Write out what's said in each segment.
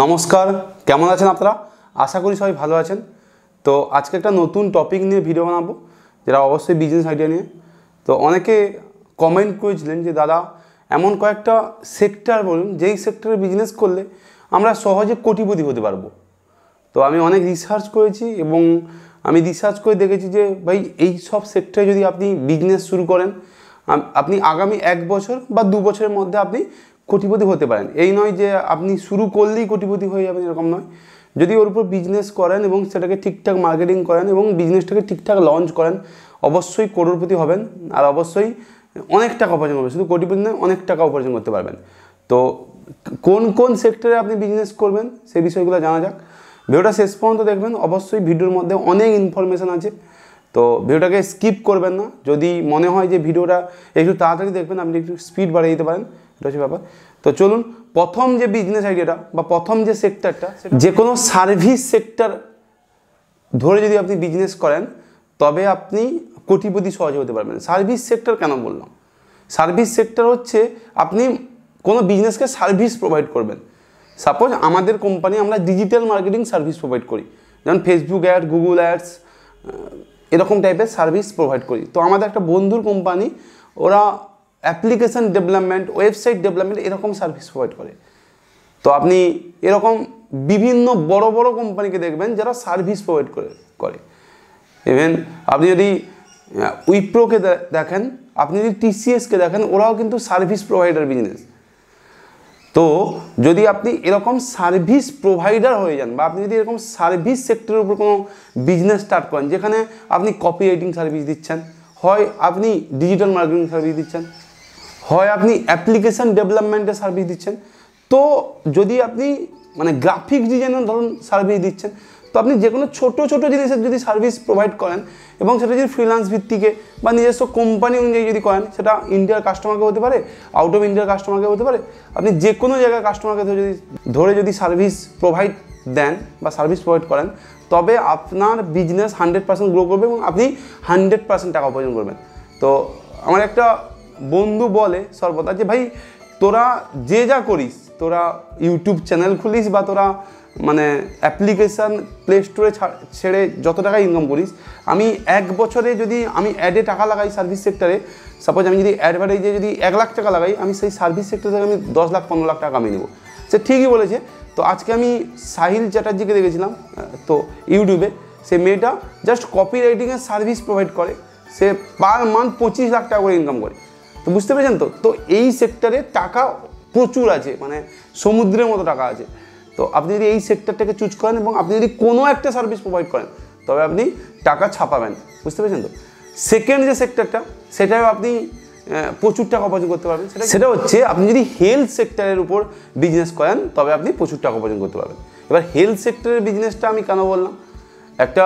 নমস্কার কেমন আছেন আপনারা আশা করি সবাই ভালো আছেন তো আজকে একটা নতুন টপিক নিয়ে ভিডিও বানাবো যেটা অবশ্যই বিজনেস আইডিয়া নিয়ে তো অনেকে কমেন্ট করেছিলেন যে দাদা এমন কয়েকটা সেক্টর বলুন যেই সেক্টরে বিজনেস করলে আমরা সহজে কোটিপতি হতে পারবো তো আমি অনেক রিসার্চ করেছি এবং আমি রিসার্চ করে দেখেছি যে ভাই এই সব সেক্টরে যদি আপনি বিজনেস শুরু করেন আপনি আগামী এক বছর বা দু বছরের মধ্যে আপনি কোটিপতি হতে পারেন এই নয় যে আপনি শুরু করলেই কোটিপতি হয়ে যাবেন এরকম নয় যদি ওর উপর বিজনেস করেন এবং সেটাকে ঠিকঠাক মার্কেটিং করেন এবং বিজনেসটাকে ঠিকঠাক লঞ্চ করেন অবশ্যই করোড়পতি হবেন আর অবশ্যই অনেক টাকা উপার্জন করবেন শুধু কোটিপতি নয় অনেক টাকা উপার্জন করতে পারবেন তো কোন কোন সেক্টরে আপনি বিজনেস করবেন সেই বিষয়গুলো জানা যাক ভিডিওটা শেষ পর্যন্ত দেখবেন অবশ্যই ভিডিওর মধ্যে অনেক ইনফরমেশান আছে তো ভিডিওটাকে স্কিপ করবেন না যদি মনে হয় যে ভিডিওটা একটু তাড়াতাড়ি দেখবেন আপনি একটু স্পিড বাড়িয়ে দিতে পারেন এটা ব্যাপার তো চলুন প্রথম যে বিজনেস আইডিয়াটা বা প্রথম যে সেক্টরটা যে কোনো সার্ভিস সেক্টর ধরে যদি আপনি বিজনেস করেন তবে আপনি কোটিপতি সহজে হতে পারবেন সার্ভিস সেক্টর কেন বললাম সার্ভিস সেক্টর হচ্ছে আপনি কোনো বিজনেসকে সার্ভিস প্রোভাইড করবেন সাপোজ আমাদের কোম্পানি আমরা ডিজিটাল মার্কেটিং সার্ভিস প্রোভাইড করি যেমন ফেসবুক অ্যাড গুগল অ্যাডস এরকম টাইপের সার্ভিস প্রোভাইড করি তো আমাদের একটা বন্ধুর কোম্পানি ওরা অ্যাপ্লিকেশান ডেভেলপমেন্ট ওয়েবসাইট ডেভেলপমেন্ট এরকম সার্ভিস প্রোভাইড করে তো আপনি এরকম বিভিন্ন বড় বড় কোম্পানিকে দেখবেন যারা সার্ভিস প্রোভাইড করে করে ইভেন আপনি যদি উইপ্রোকে দেখেন আপনি যদি টিসিএসকে দেখেন ওরাও কিন্তু সার্ভিস প্রোভাইডার বিজনেস তো যদি আপনি এরকম সার্ভিস প্রোভাইডার হয়ে যান বা আপনি যদি এরকম সার্ভিস সেক্টরের উপর কোনো বিজনেস স্টার্ট করেন যেখানে আপনি কপি রাইটিং সার্ভিস দিচ্ছেন হয় আপনি ডিজিটাল মার্কেটিং সার্ভিস দিচ্ছেন হয় আপনি অ্যাপ্লিকেশান ডেভেলপমেন্টে সার্ভিস দিচ্ছেন তো যদি আপনি মানে গ্রাফিক ডিজাইনের ধরুন সার্ভিস দিচ্ছেন তো আপনি যে কোনো ছোটো ছোটো জিনিসের যদি সার্ভিস প্রোভাইড করেন এবং সেটা যদি ফ্রিলান্স ভিত্তিকে বা নিজস্ব কোম্পানি অনুযায়ী যদি করেন সেটা ইন্ডিয়ার কাস্টমারকে হতে পারে আউট অফ ইন্ডিয়ার কাস্টমারকে হতে পারে আপনি যে কোনো জায়গায় কাস্টমারকে যদি ধরে যদি সার্ভিস প্রোভাইড দেন বা সার্ভিস প্রোভাইড করেন তবে আপনার বিজনেস হান্ড্রেড পার্সেন্ট গ্রো করবে এবং আপনি হান্ড্রেড পার্সেন্ট টাকা উপার্জন করবেন তো আমার একটা বন্ধু বলে সর্বদা যে ভাই তোরা যে যা করিস তোরা ইউটিউব চ্যানেল খুলিস বা তোরা মানে অ্যাপ্লিকেশান প্লে স্টোরে ছেড়ে যত টাকা ইনকাম করিস আমি এক বছরে যদি আমি অ্যাডে টাকা লাগাই সার্ভিস সেক্টরে সাপোজ আমি যদি অ্যাডভার্টাইজে যদি এক লাখ টাকা লাগাই আমি সেই সার্ভিস সেক্টর থেকে আমি দশ লাখ পনেরো লাখ টাকা কামিয়ে নেবো সে ঠিকই বলেছে তো আজকে আমি সাহিল চ্যাটার্জিকে দেখেছিলাম তো ইউটিউবে সে মেয়েটা জাস্ট কপি রাইটিংয়ের সার্ভিস প্রোভাইড করে সে পার মান্থ পঁচিশ লাখ টাকা করে ইনকাম করে বুঝতে পেরেছেন তো তো এই সেক্টরে টাকা প্রচুর আছে মানে সমুদ্রের মতো টাকা আছে তো আপনি যদি এই সেক্টরটাকে চুজ করেন এবং আপনি যদি কোনো একটা সার্ভিস প্রোভাইড করেন তবে আপনি টাকা ছাপাবেন বুঝতে পেরেছেন তো সেকেন্ড যে সেক্টরটা সেটাও আপনি প্রচুর টাকা উপার্জন করতে পারবেন সেটা সেটা হচ্ছে আপনি যদি হেলথ সেক্টরের উপর বিজনেস করেন তবে আপনি প্রচুর টাকা উপার্জন করতে পারবেন এবার হেলথ সেক্টরের বিজনেসটা আমি কেন বললাম একটা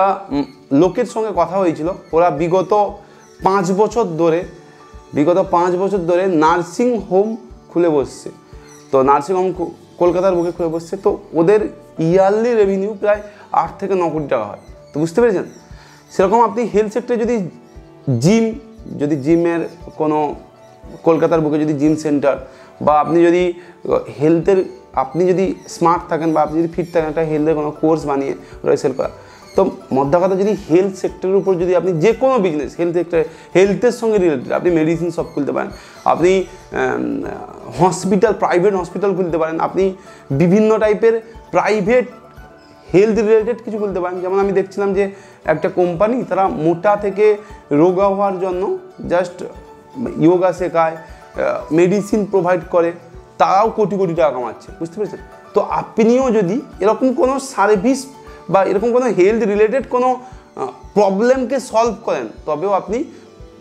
লোকের সঙ্গে কথা হয়েছিল ওরা বিগত পাঁচ বছর ধরে বিগত পাঁচ বছর ধরে নার্সিং হোম খুলে বসছে তো নার্সিং হোম কলকাতার বুকে খুলে বসছে তো ওদের ইয়ারলি রেভিনিউ প্রায় আট থেকে ন কোটি টাকা হয় তো বুঝতে পেরেছেন সেরকম আপনি হেলথ সেক্টরে যদি জিম যদি জিমের কোনো কলকাতার বুকে যদি জিম সেন্টার বা আপনি যদি হেলথের আপনি যদি স্মার্ট থাকেন বা আপনি যদি ফিট থাকেন একটা হেলথের কোনো কোর্স বানিয়ে ওরা সেল করা তো মধ্যা কথা যদি হেলথ সেক্টরের উপর যদি আপনি যে কোনো বিজনেস হেলথ সেক্টরে হেলথের সঙ্গে রিলেটেড আপনি মেডিসিন শপ খুলতে পারেন আপনি হসপিটাল প্রাইভেট হসপিটাল খুলতে পারেন আপনি বিভিন্ন টাইপের প্রাইভেট হেলথ রিলেটেড কিছু খুলতে পারেন যেমন আমি দেখছিলাম যে একটা কোম্পানি তারা মোটা থেকে রোগা হওয়ার জন্য জাস্ট ইয়োগা শেখায় মেডিসিন প্রোভাইড করে তারাও কোটি কোটি টাকা কামাচ্ছে বুঝতে পেরেছেন তো আপনিও যদি এরকম কোনো সার্ভিস বা এরকম কোনো হেলথ রিলেটেড কোনো প্রবলেমকে সলভ করেন তবেও আপনি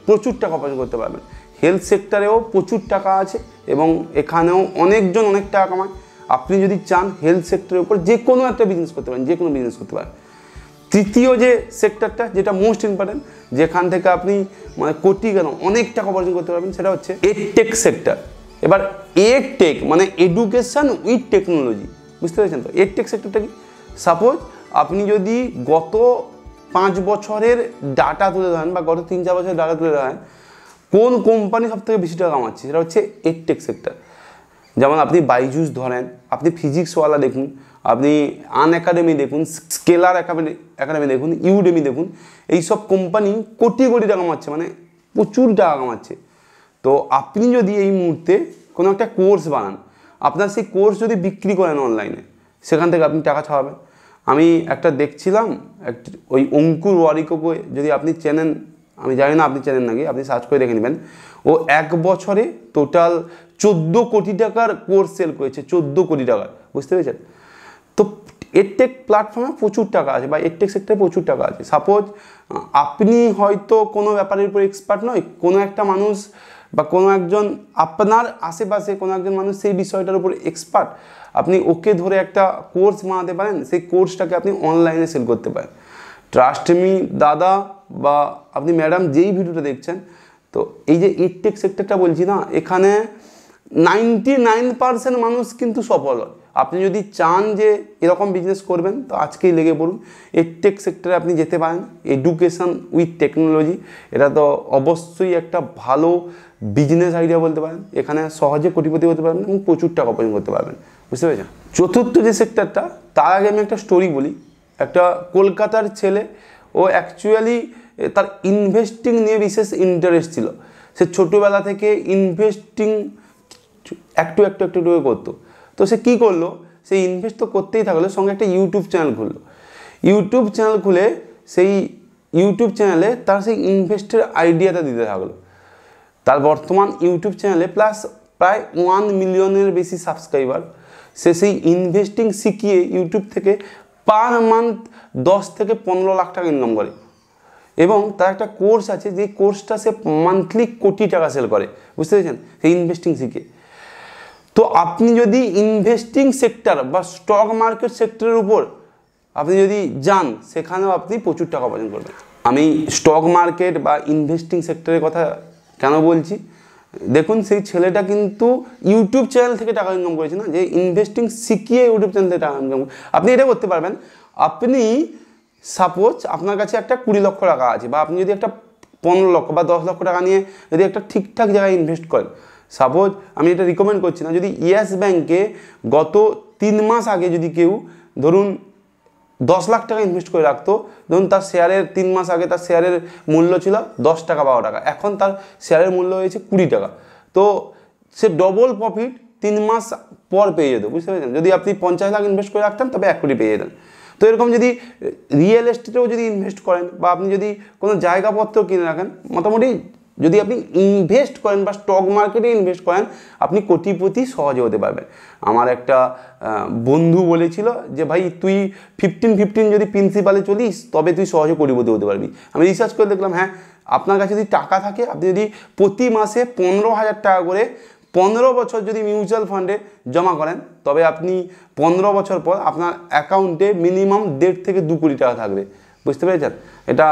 প্রচুর টাকা উপার্জন করতে পারবেন হেলথ সেক্টরেও প্রচুর টাকা আছে এবং এখানেও অনেকজন অনেক টাকা কামায় আপনি যদি চান হেলথ সেক্টরের উপর যে কোনো একটা বিজনেস করতে পারেন যে কোনো বিজনেস করতে পারেন তৃতীয় যে সেক্টরটা যেটা মোস্ট ইম্পর্টেন্ট যেখান থেকে আপনি মানে কোটি কেন অনেক টাকা উপার্জন করতে পারবেন সেটা হচ্ছে এডটেক সেক্টর এবার এডটেক মানে এডুকেশান উইথ টেকনোলজি বুঝতে পেরেছেন তো এডটেক সেক্টরটা কি সাপোজ আপনি যদি গত পাঁচ বছরের ডাটা তুলে ধরেন বা গত তিন চার বছরের ডাটা তুলে ধরেন কোন কোম্পানি সবথেকে বেশি টাকা কামাচ্ছে সেটা হচ্ছে এডটেক সেক্টর যেমন আপনি বাইজুস ধরেন আপনি ফিজিক্সওয়ালা দেখুন আপনি আন একাডেমি দেখুন স্কেলার একাডেমি একাডেমি দেখুন ইউডেমি দেখুন এইসব কোম্পানি কোটি কোটি টাকা কামাচ্ছে মানে প্রচুর টাকা কামাচ্ছে তো আপনি যদি এই মুহূর্তে কোনো একটা কোর্স বানান আপনার সেই কোর্স যদি বিক্রি করেন অনলাইনে সেখান থেকে আপনি টাকা ছাড়াবেন আমি একটা দেখছিলাম ওই অঙ্কুর ওয়ারিকোকে যদি আপনি চেনেন আমি জানি না আপনি চেনেন নাকি আপনি সার্চ করে দেখে নেবেন ও এক বছরে টোটাল চোদ্দো কোটি টাকার কোর্স সেল করেছে চোদ্দো কোটি টাকার বুঝতে পেরেছেন তো এরটেক প্ল্যাটফর্মে প্রচুর টাকা আছে বা এরটেক সেক্টরে প্রচুর টাকা আছে সাপোজ আপনি হয়তো কোনো ব্যাপারের উপর এক্সপার্ট নয় কোনো একটা মানুষ বা কোনো একজন আপনার আশেপাশে কোনো একজন মানুষ সেই বিষয়টার উপর এক্সপার্ট আপনি ওকে ধরে একটা কোর্স বানাতে পারেন সেই কোর্সটাকে আপনি অনলাইনে সেল করতে পারেন ট্রাস্ট মি দাদা বা আপনি ম্যাডাম যেই ভিডিওটা দেখছেন তো এই যে ইটেক সেক্টরটা বলছি না এখানে নাইনটি নাইন পারসেন্ট মানুষ কিন্তু সফল হয় আপনি যদি চান যে এরকম বিজনেস করবেন তো আজকেই লেগে পড়ুন এডটেক সেক্টরে আপনি যেতে পারেন এডুকেশান উইথ টেকনোলজি এটা তো অবশ্যই একটা ভালো বিজনেস আইডিয়া বলতে পারেন এখানে সহজে কোটিপতি হতে পারবেন এবং প্রচুর টাকা উপার্জন করতে পারবেন বুঝতে পেরেছেন চতুর্থ যে সেক্টরটা তার আগে আমি একটা স্টোরি বলি একটা কলকাতার ছেলে ও অ্যাকচুয়ালি তার ইনভেস্টিং নিয়ে বিশেষ ইন্টারেস্ট ছিল সে ছোটোবেলা থেকে ইনভেস্টিং একটু একটু একটু একটু করতো তো সে কী করলো সে ইনভেস্ট তো করতেই থাকলো সঙ্গে একটা ইউটিউব চ্যানেল খুললো ইউটিউব চ্যানেল খুলে সেই ইউটিউব চ্যানেলে তার সেই ইনভেস্টের আইডিয়াটা দিতে থাকলো তার বর্তমান ইউটিউব চ্যানেলে প্লাস প্রায় ওয়ান মিলিয়নের বেশি সাবস্ক্রাইবার সে সেই ইনভেস্টিং শিখিয়ে ইউটিউব থেকে পার মান্থ দশ থেকে পনেরো লাখ টাকা ইনকাম করে এবং তার একটা কোর্স আছে যে কোর্সটা সে মান্থলি কোটি টাকা সেল করে বুঝতে পেরেছেন সেই ইনভেস্টিং শিখে তো আপনি যদি ইনভেস্টিং সেক্টর বা স্টক মার্কেট সেক্টরের উপর আপনি যদি যান সেখানেও আপনি প্রচুর টাকা উপার্জন করবেন আমি স্টক মার্কেট বা ইনভেস্টিং সেক্টরের কথা কেন বলছি দেখুন সেই ছেলেটা কিন্তু ইউটিউব চ্যানেল থেকে টাকা ইনকাম করেছে না যে ইনভেস্টিং শিখিয়ে ইউটিউব চ্যানেল থেকে টাকা ইনকাম আপনি এটা করতে পারবেন আপনি সাপোজ আপনার কাছে একটা কুড়ি লক্ষ টাকা আছে বা আপনি যদি একটা পনেরো লক্ষ বা দশ লক্ষ টাকা নিয়ে যদি একটা ঠিকঠাক জায়গায় ইনভেস্ট করেন সাপোজ আমি এটা রিকমেন্ড করছি না যদি ইয়েস ব্যাংকে গত তিন মাস আগে যদি কেউ ধরুন দশ লাখ টাকা ইনভেস্ট করে রাখতো ধরুন তার শেয়ারের তিন মাস আগে তার শেয়ারের মূল্য ছিল দশ টাকা বারো টাকা এখন তার শেয়ারের মূল্য হয়েছে কুড়ি টাকা তো সে ডবল প্রফিট তিন মাস পর পেয়ে যেত বুঝতে পেরেছেন যদি আপনি পঞ্চাশ লাখ ইনভেস্ট করে রাখতেন তবে এক কোটি পেয়ে যেতেন তো এরকম যদি রিয়েল এস্টেটেও যদি ইনভেস্ট করেন বা আপনি যদি কোনো জায়গাপত্র কিনে রাখেন মোটামুটি যদি আপনি ইনভেস্ট করেন বা স্টক মার্কেটে ইনভেস্ট করেন আপনি কোটিপতি সহজে হতে পারবেন আমার একটা বন্ধু বলেছিল যে ভাই তুই ফিফটিন ফিফটিন যদি প্রিন্সিপালে চলিস তবে তুই সহজে কোটিপতি হতে পারবি আমি রিসার্চ করে দেখলাম হ্যাঁ আপনার কাছে যদি টাকা থাকে আপনি যদি প্রতি মাসে পনেরো হাজার টাকা করে পনেরো বছর যদি মিউচুয়াল ফান্ডে জমা করেন তবে আপনি পনেরো বছর পর আপনার অ্যাকাউন্টে মিনিমাম দেড় থেকে দু কোটি টাকা থাকবে বুঝতে পেরেছেন এটা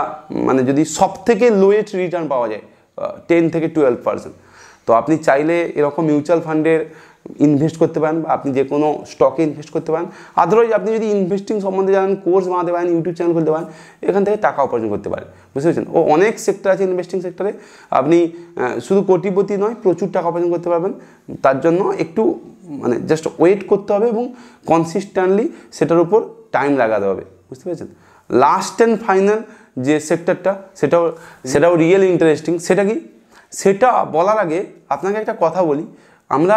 মানে যদি সব থেকে লোয়েস্ট রিটার্ন পাওয়া যায় টেন থেকে টুয়েলভ পার্সেন্ট তো আপনি চাইলে এরকম মিউচুয়াল ফান্ডের ইনভেস্ট করতে পারেন বা আপনি যে কোনো স্টকে ইনভেস্ট করতে পারেন আদারওয়াইজ আপনি যদি ইনভেস্টিং সম্বন্ধে জানেন কোর্স বানাতে পারেন ইউটিউব চ্যানেল খুলতে পারেন এখান থেকে টাকা উপার্জন করতে পারেন বুঝতে পেরেছেন ও অনেক সেক্টর আছে ইনভেস্টিং সেক্টরে আপনি শুধু কোটিপতি নয় প্রচুর টাকা উপার্জন করতে পারবেন তার জন্য একটু মানে জাস্ট ওয়েট করতে হবে এবং কনসিস্ট্যান্টলি সেটার উপর টাইম লাগাতে হবে বুঝতে পেরেছেন লাস্ট অ্যান্ড ফাইনাল যে সেক্টরটা সেটাও সেটাও রিয়েল ইন্টারেস্টিং সেটা কি সেটা বলার আগে আপনাকে একটা কথা বলি আমরা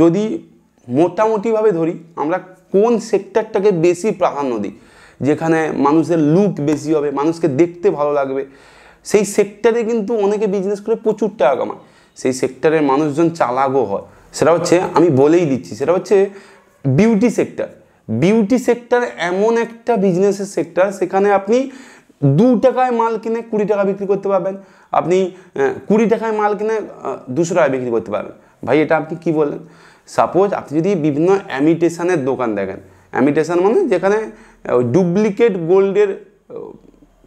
যদি মোটামুটিভাবে ধরি আমরা কোন সেক্টরটাকে বেশি প্রাধান্য দিই যেখানে মানুষের লুক বেশি হবে মানুষকে দেখতে ভালো লাগবে সেই সেক্টরে কিন্তু অনেকে বিজনেস করে প্রচুর টাকা কামায় সেই সেক্টরের মানুষজন চালাকও হয় সেটা হচ্ছে আমি বলেই দিচ্ছি সেটা হচ্ছে বিউটি সেক্টর বিউটি সেক্টর এমন একটা বিজনেসের সেক্টর সেখানে আপনি দু টাকায় মাল কিনে কুড়ি টাকা বিক্রি করতে পারবেন আপনি কুড়ি টাকায় মাল কিনে দুশো টাকা বিক্রি করতে পারবেন ভাই এটা আপনি কি বললেন সাপোজ আপনি যদি বিভিন্ন অ্যামিটেশনের দোকান দেখেন অ্যামিটেশন মানে যেখানে ডুপ্লিকেট গোল্ডের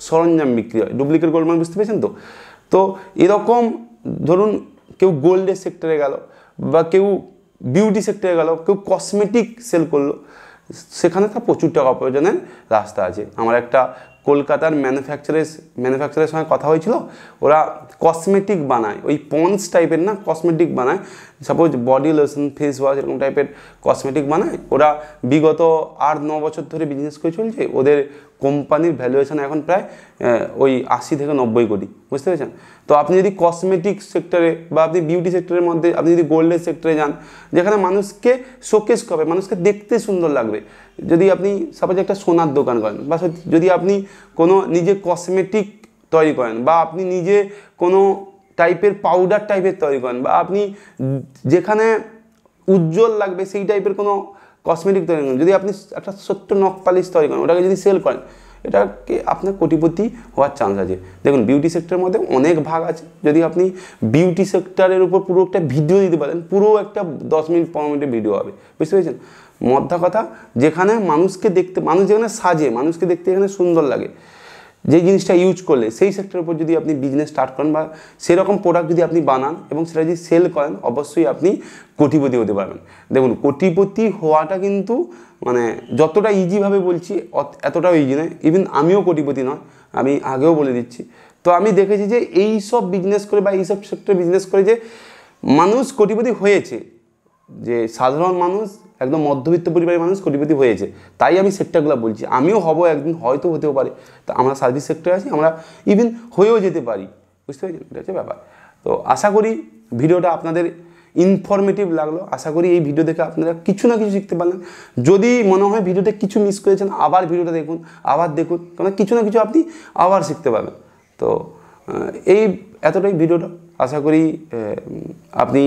সরঞ্জাম বিক্রি হয় ডুপ্লিকেট গোল্ড মানে বুঝতে পেরেছেন তো তো এরকম ধরুন কেউ গোল্ডের সেক্টরে গেল বা কেউ বিউটি সেক্টরে গেল কেউ কসমেটিক সেল করলো সেখানে তার প্রচুর টাকা উপার্জনের রাস্তা আছে আমার একটা কলকাতার ম্যানুফ্যাকচারের ম্যানুফ্যাকচারের সঙ্গে কথা হয়েছিল ওরা কসমেটিক বানায় ওই পন্স টাইপের না কসমেটিক বানায় suppose body lotion face wash এরকম টাইপের কসমেটিক বানায় ওরা বিগত আট ন বছর ধরে বিজনেস করে চলছে ওদের কোম্পানির ভ্যালুয়েশন এখন প্রায় ওই আশি থেকে নব্বই কোটি বুঝতে পেরেছেন তো আপনি যদি কসমেটিক সেক্টরে বা আপনি বিউটি সেক্টরের মধ্যে আপনি যদি গোল্ডের সেক্টরে যান যেখানে মানুষকে শোকেস করবে মানুষকে দেখতে সুন্দর লাগবে যদি আপনি সাপোজ একটা সোনার দোকান করেন বা যদি আপনি কোনো নিজে কসমেটিক তৈরি করেন বা আপনি নিজে কোনো টাইপের পাউডার টাইপের তৈরি করেন বা আপনি যেখানে উজ্জ্বল লাগবে সেই টাইপের কোনো কসমেটিক তৈরি করেন যদি আপনি একটা ছোট্ট নখ পালিশ তৈরি করেন ওটাকে যদি সেল করেন এটাকে আপনার কোটিপতি হওয়ার চান্স আছে দেখুন বিউটি সেক্টরের মধ্যে অনেক ভাগ আছে যদি আপনি বিউটি সেক্টরের উপর পুরো একটা ভিডিও দিতে পারেন পুরো একটা দশ মিনিট পনেরো মিনিটের ভিডিও হবে বুঝতে পেরেছেন মধ্যা কথা যেখানে মানুষকে দেখতে মানুষ যেখানে সাজে মানুষকে দেখতে এখানে সুন্দর লাগে যে জিনিসটা ইউজ করলে সেই সেক্টরের উপর যদি আপনি বিজনেস স্টার্ট করেন বা সেরকম প্রোডাক্ট যদি আপনি বানান এবং সেটা যদি সেল করেন অবশ্যই আপনি কোটিপতি হতে পারবেন দেখুন কোটিপতি হওয়াটা কিন্তু মানে যতটা ইজিভাবে বলছি এতটাও ইজি নয় ইভেন আমিও কোটিপতি নয় আমি আগেও বলে দিচ্ছি তো আমি দেখেছি যে এই সব বিজনেস করে বা এইসব সেক্টরে বিজনেস করে যে মানুষ কোটিপতি হয়েছে যে সাধারণ মানুষ একদম মধ্যবিত্ত পরিবারের মানুষ কোটিপতি হয়েছে তাই আমি সেক্টরগুলো বলছি আমিও হব একদিন হয়তো হতেও পারে তা আমরা সার্ভিস সেক্টরে আছি আমরা ইভেন হয়েও যেতে পারি বুঝতে পারছেন এটা হচ্ছে ব্যাপার তো আশা করি ভিডিওটা আপনাদের ইনফরমেটিভ লাগলো আশা করি এই ভিডিও দেখে আপনারা কিছু না কিছু শিখতে পারলেন যদি মনে হয় ভিডিওতে কিছু মিস করেছেন আবার ভিডিওটা দেখুন আবার দেখুন কারণ কিছু না কিছু আপনি আবার শিখতে পারবেন তো এই এতটাই ভিডিওটা আশা করি আপনি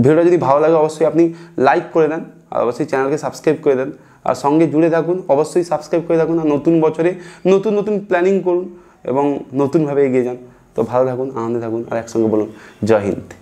ভিডিওটা যদি ভালো লাগে অবশ্যই আপনি লাইক করে দেন আর অবশ্যই চ্যানেলকে সাবস্ক্রাইব করে দেন আর সঙ্গে জুড়ে থাকুন অবশ্যই সাবস্ক্রাইব করে থাকুন আর নতুন বছরে নতুন নতুন প্ল্যানিং করুন এবং নতুনভাবে এগিয়ে যান তো ভালো থাকুন আনন্দে থাকুন আর একসঙ্গে বলুন জয় হিন্দ